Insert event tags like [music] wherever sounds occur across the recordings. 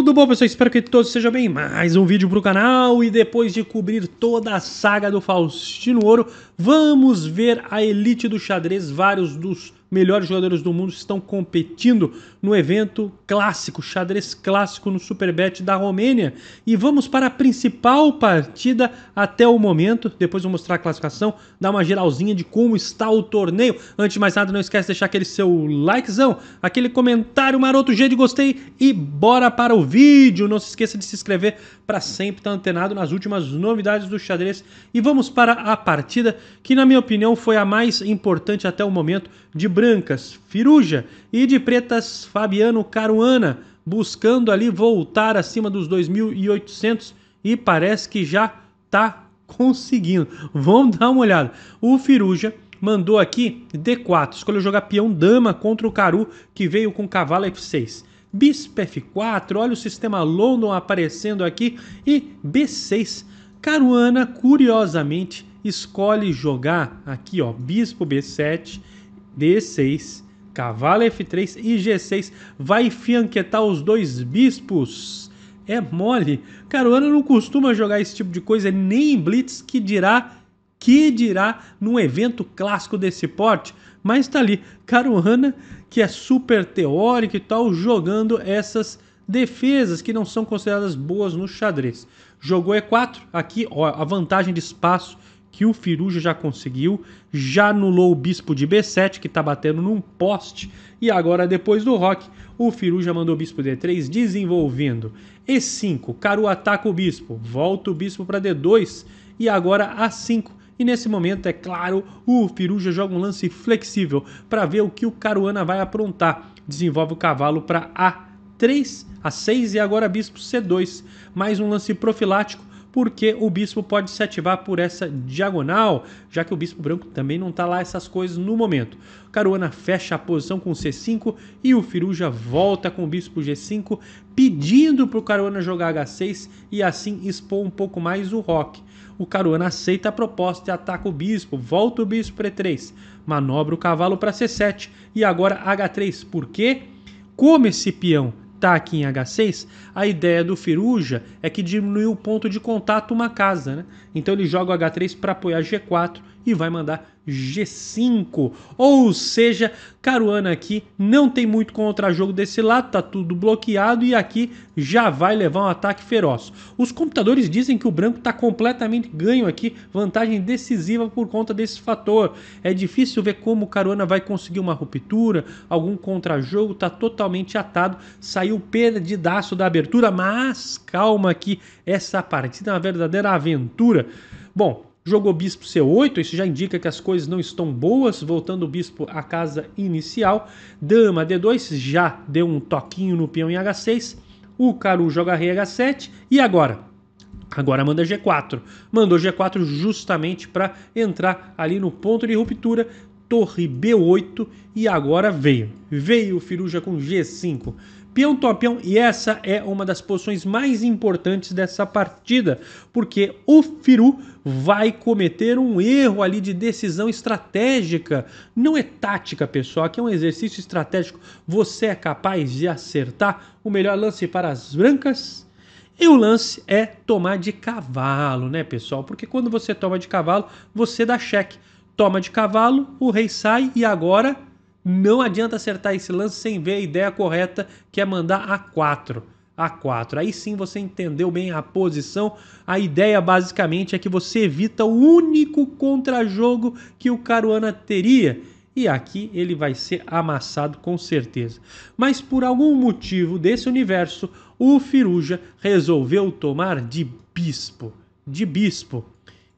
Tudo bom, pessoal? Espero que todos sejam bem. Mais um vídeo para o canal e depois de cobrir toda a saga do Faustino Ouro, vamos ver a elite do xadrez, vários dos melhores jogadores do mundo estão competindo no evento clássico, xadrez clássico no Superbet da Romênia. E vamos para a principal partida até o momento. Depois vou mostrar a classificação, dar uma geralzinha de como está o torneio. Antes de mais nada, não esquece de deixar aquele seu likezão, aquele comentário maroto, G de gostei e bora para o vídeo. Não se esqueça de se inscrever para sempre estar tá antenado nas últimas novidades do xadrez. E vamos para a partida que, na minha opinião, foi a mais importante até o momento de brancas Firuja e de pretas Fabiano Caruana, buscando ali voltar acima dos 2.800 e parece que já tá conseguindo. Vamos dar uma olhada. O Firuja mandou aqui D4, escolheu jogar peão dama contra o Caru, que veio com cavalo F6. Bispo F4, olha o sistema London aparecendo aqui e B6. Caruana, curiosamente, escolhe jogar aqui, ó, bispo B7 D6, cavalo F3 e G6. Vai fianquetar os dois bispos. É mole. Cara, o Ana não costuma jogar esse tipo de coisa, nem em Blitz, que dirá, que dirá num evento clássico desse porte. Mas tá ali, Caruana, que é super teórico e tal, jogando essas defesas que não são consideradas boas no xadrez. Jogou E4, aqui ó, a vantagem de espaço que o Firuja já conseguiu, já anulou o bispo de B7, que está batendo num poste, e agora, depois do rock, o Firuja mandou o bispo D3, desenvolvendo. E5, Caru ataca o bispo, volta o bispo para D2, e agora A5, e nesse momento, é claro, o Firuja joga um lance flexível para ver o que o Caruana vai aprontar. Desenvolve o cavalo para A3, A6 e agora Bispo C2. Mais um lance profilático porque o bispo pode se ativar por essa diagonal, já que o bispo branco também não está lá essas coisas no momento. Caruana fecha a posição com C5 e o Firuja volta com o bispo G5, pedindo para o Caruana jogar H6 e assim expor um pouco mais o roque. O Caruana aceita a proposta e ataca o bispo, volta o bispo para E3, manobra o cavalo para C7 e agora H3. Por quê? Como esse peão está aqui em H6, a ideia do Firuja é que diminui o ponto de contato uma casa. Né? Então ele joga o H3 para apoiar G4 e vai mandar G5. Ou seja, Caruana aqui não tem muito contra-jogo desse lado, tá tudo bloqueado e aqui já vai levar um ataque feroz. Os computadores dizem que o branco está completamente ganho aqui, vantagem decisiva por conta desse fator. É difícil ver como Caruana vai conseguir uma ruptura, algum contra-jogo, tá totalmente atado, saiu perdidaço da abertura, mas calma aqui, essa partida é uma verdadeira aventura. Bom, Jogou bispo C8, isso já indica que as coisas não estão boas, voltando o bispo à casa inicial. Dama D2 já deu um toquinho no peão em H6. O Caru joga rei H7 e agora Agora manda G4. Mandou G4 justamente para entrar ali no ponto de ruptura. Torre B8 e agora veio. Veio o Firuja com G5 peão to peão, e essa é uma das posições mais importantes dessa partida, porque o Firu vai cometer um erro ali de decisão estratégica. Não é tática, pessoal, aqui é um exercício estratégico. Você é capaz de acertar o melhor lance para as brancas? E o lance é tomar de cavalo, né, pessoal? Porque quando você toma de cavalo, você dá cheque. Toma de cavalo, o rei sai e agora não adianta acertar esse lance sem ver a ideia correta, que é mandar a 4. A 4. Aí sim você entendeu bem a posição. A ideia basicamente é que você evita o único contra-jogo que o Caruana teria. E aqui ele vai ser amassado com certeza. Mas por algum motivo desse universo, o Firuja resolveu tomar de bispo. De bispo.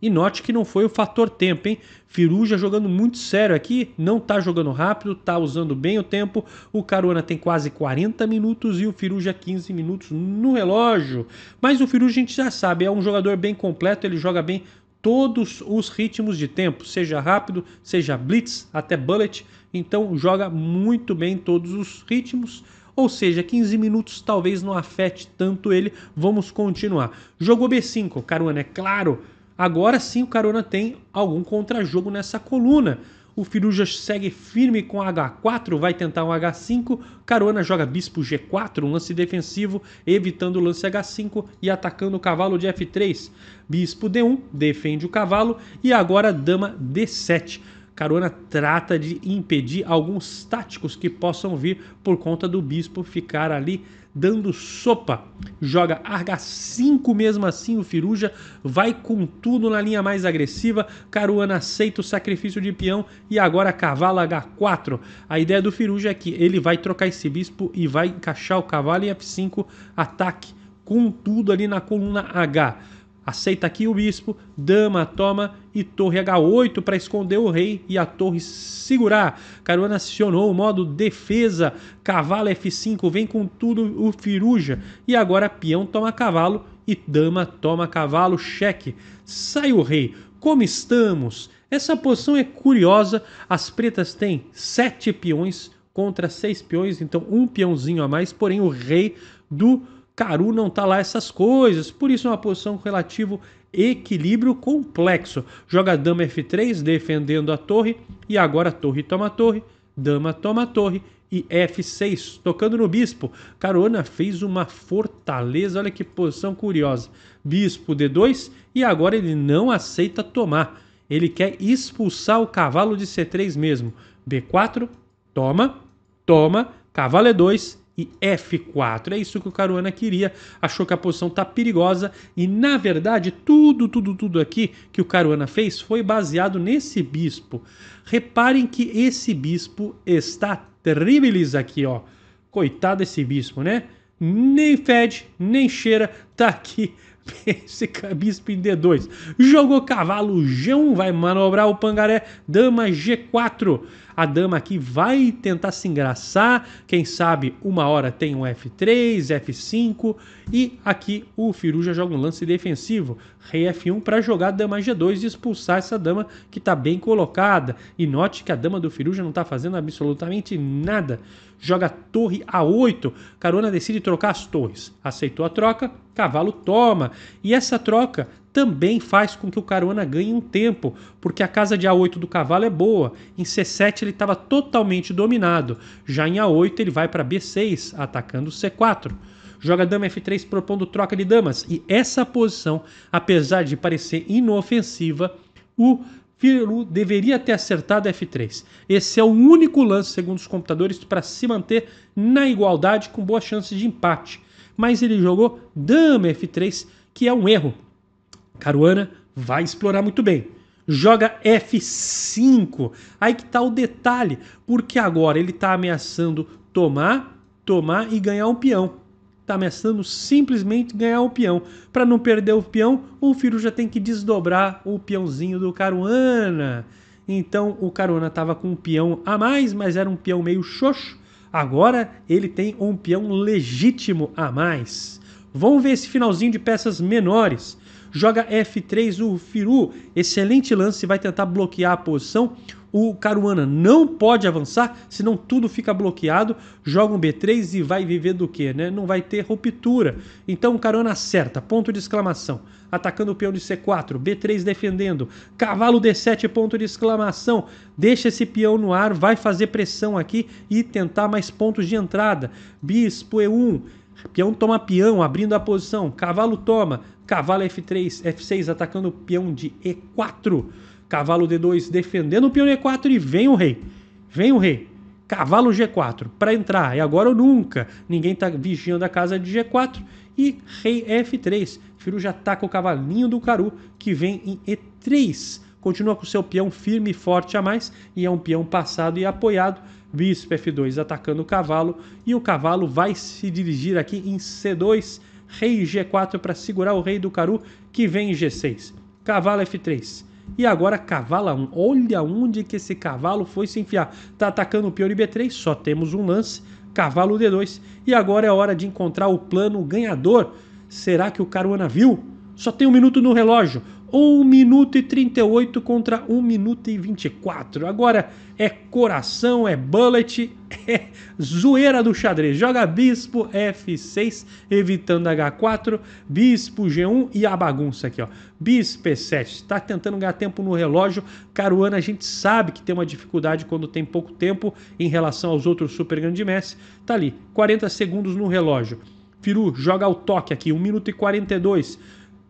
E note que não foi o fator tempo, hein? Firuja jogando muito sério aqui, não tá jogando rápido, tá usando bem o tempo. O Caruana tem quase 40 minutos e o Firuja 15 minutos no relógio. Mas o Firuja a gente já sabe, é um jogador bem completo, ele joga bem todos os ritmos de tempo, seja rápido, seja blitz, até bullet. Então joga muito bem todos os ritmos. Ou seja, 15 minutos talvez não afete tanto ele. Vamos continuar. Jogou B5, Caruana, é claro Agora sim o Carona tem algum contrajogo nessa coluna. O Firuja segue firme com H4, vai tentar um H5. Carona joga Bispo G4, um lance defensivo, evitando o lance H5 e atacando o cavalo de F3. Bispo D1, defende o cavalo e agora Dama D7. Carona trata de impedir alguns táticos que possam vir por conta do bispo ficar ali dando sopa. Joga arga 5 mesmo assim o Firuja, vai com tudo na linha mais agressiva. Caruana aceita o sacrifício de peão e agora cavalo H4. A ideia do Firuja é que ele vai trocar esse bispo e vai encaixar o cavalo em F5 ataque com tudo ali na coluna H aceita aqui o bispo, dama, toma e torre H8 para esconder o rei e a torre segurar. Caruana acionou o modo defesa, cavalo F5 vem com tudo o firuja e agora peão toma cavalo e dama toma cavalo, cheque. Sai o rei. Como estamos? Essa posição é curiosa. As pretas têm sete peões contra seis peões, então um peãozinho a mais, porém o rei do Caru não está lá essas coisas, por isso é uma posição com relativo equilíbrio complexo. Joga dama F3 defendendo a torre e agora torre toma torre, dama toma torre e F6 tocando no bispo. Carona fez uma fortaleza, olha que posição curiosa. Bispo D2 e agora ele não aceita tomar. Ele quer expulsar o cavalo de C3 mesmo. B4, toma, toma, cavalo E2 e F4. É isso que o Caruana queria, achou que a posição está perigosa e, na verdade, tudo, tudo, tudo aqui que o Caruana fez foi baseado nesse bispo. Reparem que esse bispo está terríveis aqui, ó. Coitado desse bispo, né? Nem fede, nem cheira, tá aqui [laughs] esse bispo em D2. Jogou cavalo G1, vai manobrar o pangaré, dama G4. A dama aqui vai tentar se engraçar, quem sabe uma hora tem um F3, F5 e aqui o firu já joga um lance defensivo, rei F1 para jogar a dama G2 e expulsar essa dama que está bem colocada. E note que a dama do firu já não está fazendo absolutamente nada. Joga torre A8, Carona decide trocar as torres. Aceitou a troca, cavalo toma. E essa troca também faz com que o Caruana ganhe um tempo, porque a casa de A8 do cavalo é boa. Em C7 ele estava totalmente dominado. Já em A8 ele vai para B6, atacando C4. Joga dama F3 propondo troca de damas. E essa posição, apesar de parecer inofensiva, o Firu deveria ter acertado F3. Esse é o único lance, segundo os computadores, para se manter na igualdade com boas chances de empate. Mas ele jogou dama F3, que é um erro, Caruana vai explorar muito bem. Joga F5. Aí que tá o detalhe, porque agora ele tá ameaçando tomar, tomar e ganhar um peão. Tá ameaçando simplesmente ganhar um peão. Para não perder o peão, o Firo já tem que desdobrar o peãozinho do Caruana. Então o Caruana estava com um peão a mais, mas era um peão meio xoxo. Agora ele tem um peão legítimo a mais. Vamos ver esse finalzinho de peças menores joga F3 o Firu, excelente lance, vai tentar bloquear a posição. O Caruana não pode avançar, senão tudo fica bloqueado. Joga um B3 e vai viver do que, né? Não vai ter ruptura. Então o Caruana acerta, ponto de exclamação. Atacando o peão de C4, B3 defendendo. Cavalo D7, ponto de exclamação. Deixa esse peão no ar, vai fazer pressão aqui e tentar mais pontos de entrada. Bispo E1, Peão toma peão, abrindo a posição. Cavalo toma. Cavalo F3, F6, atacando o peão de E4. Cavalo D2, defendendo o peão de E4 e vem o rei. Vem o rei. Cavalo G4, para entrar. É agora ou nunca. Ninguém tá vigiando a casa de G4. E rei F3. Firu já ataca o cavalinho do Caru, que vem em E3. Continua com seu peão firme e forte a mais. E é um peão passado e apoiado bispo F2 atacando o cavalo e o cavalo vai se dirigir aqui em C2, rei G4 para segurar o rei do Caru que vem em G6. Cavalo F3. E agora cavalo A1. Olha onde que esse cavalo foi se enfiar. Tá atacando o peão de B3, só temos um lance. Cavalo D2. E agora é hora de encontrar o plano ganhador. Será que o Caruana viu? só tem um minuto no relógio. 1 minuto e 38 contra 1 minuto e 24. Agora é coração, é bullet, [laughs] é zoeira do xadrez. Joga bispo F6, evitando H4, bispo G1 e a bagunça aqui, ó. Bispo E7, está tentando ganhar tempo no relógio. Caruana, a gente sabe que tem uma dificuldade quando tem pouco tempo em relação aos outros super grande Messi. Tá ali, 40 segundos no relógio. Firu joga o toque aqui, 1 minuto e 42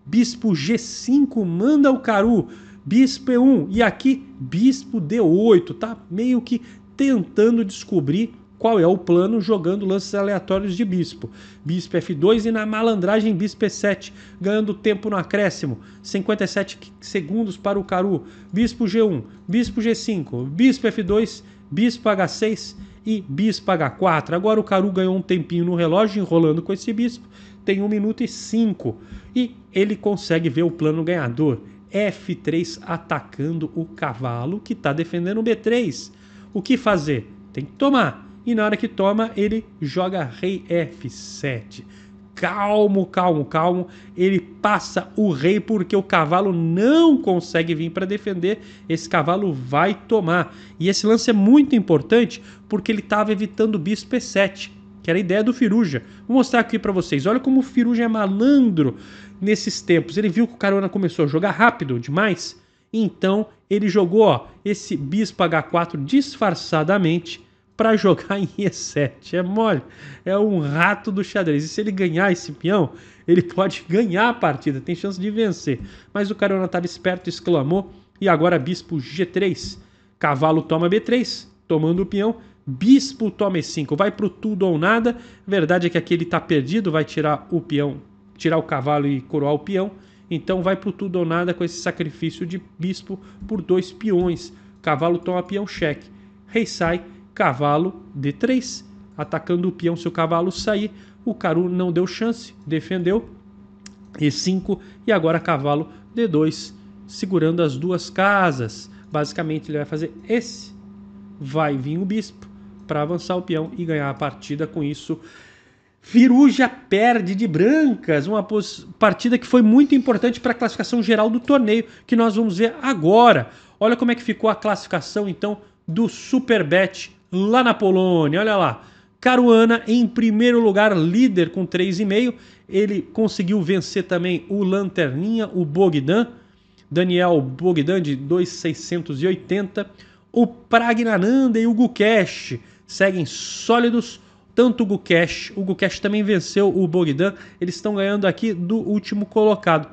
bispo G5 manda o Caru, bispo E1 e aqui bispo D8, tá meio que tentando descobrir qual é o plano jogando lances aleatórios de bispo. Bispo F2 e na malandragem bispo E7, ganhando tempo no acréscimo, 57 segundos para o Caru. Bispo G1, bispo G5, bispo F2, bispo H6 e bis h 4. Agora o Caru ganhou um tempinho no relógio, enrolando com esse bispo, tem 1 minuto e 5. E ele consegue ver o plano ganhador. F3 atacando o cavalo que está defendendo o B3. O que fazer? Tem que tomar. E na hora que toma, ele joga Rei F7 calmo, calmo, calmo. Ele passa o rei porque o cavalo não consegue vir para defender. Esse cavalo vai tomar. E esse lance é muito importante porque ele estava evitando o bispo E7, que era a ideia do Firuja. Vou mostrar aqui para vocês. Olha como o Firuja é malandro nesses tempos. Ele viu que o Carona começou a jogar rápido demais. Então ele jogou ó, esse bispo H4 disfarçadamente para [laughs] jogar em E7. É mole, é um rato do xadrez. E se ele ganhar esse peão, ele pode [laughs] ganhar a partida, tem chance de vencer. Mas o Carona estava esperto, exclamou, e agora bispo G3. Cavalo toma B3, tomando o peão. Bispo toma E5, vai para tudo ou nada. Verdade é que aquele está perdido, vai tirar o peão, tirar o cavalo e coroar o peão. Então vai para tudo ou nada com esse sacrifício de bispo por dois peões. Cavalo toma peão cheque. Rei sai cavalo d3, atacando o peão se o cavalo sair. O Caru não deu chance, defendeu e5 e agora cavalo d2, segurando as duas casas. Basicamente ele vai fazer esse, vai vir o bispo para avançar o peão e ganhar a partida com isso. Firuja perde de brancas, uma partida que foi muito importante para a classificação geral do torneio, que nós vamos ver agora. Olha como é que ficou a classificação então do Superbet lá na Polônia. Olha lá. Caruana em primeiro lugar, líder com 3,5. Ele conseguiu vencer também o Lanterninha, o Bogdan, Daniel Bogdan de 2,680. O Pragnananda e o Gukesh seguem sólidos. Tanto o Gukesh, o Gukesh também venceu o Bogdan. Eles estão ganhando aqui do último colocado.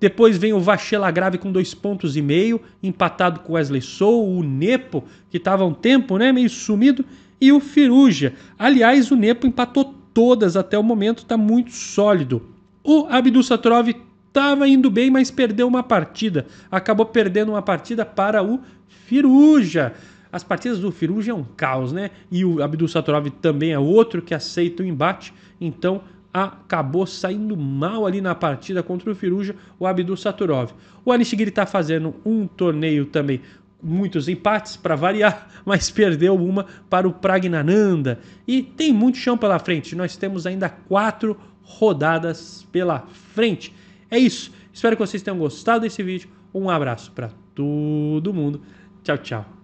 Depois vem o Vachela Grave com dois pontos e meio, empatado com Wesley Sou, o Nepo, que estava um tempo né, meio sumido, e o Firuja. Aliás, o Nepo empatou todas até o momento, está muito sólido. O Abdul Satrov estava indo bem, mas perdeu uma partida. Acabou perdendo uma partida para o Firuja. As partidas do Firuja é um caos, né? E o Abdul Satorov também é outro que aceita o embate. Então, acabou saindo mal ali na partida contra o Firuja, o Abdul Saturov. O Anishigiri está fazendo um torneio também muitos empates para variar, [laughs] mas perdeu uma para o Pragnananda. E tem muito chão pela frente. Nós temos ainda quatro rodadas pela frente. É isso. Espero que vocês tenham gostado desse vídeo. Um abraço para todo mundo. Tchau, tchau.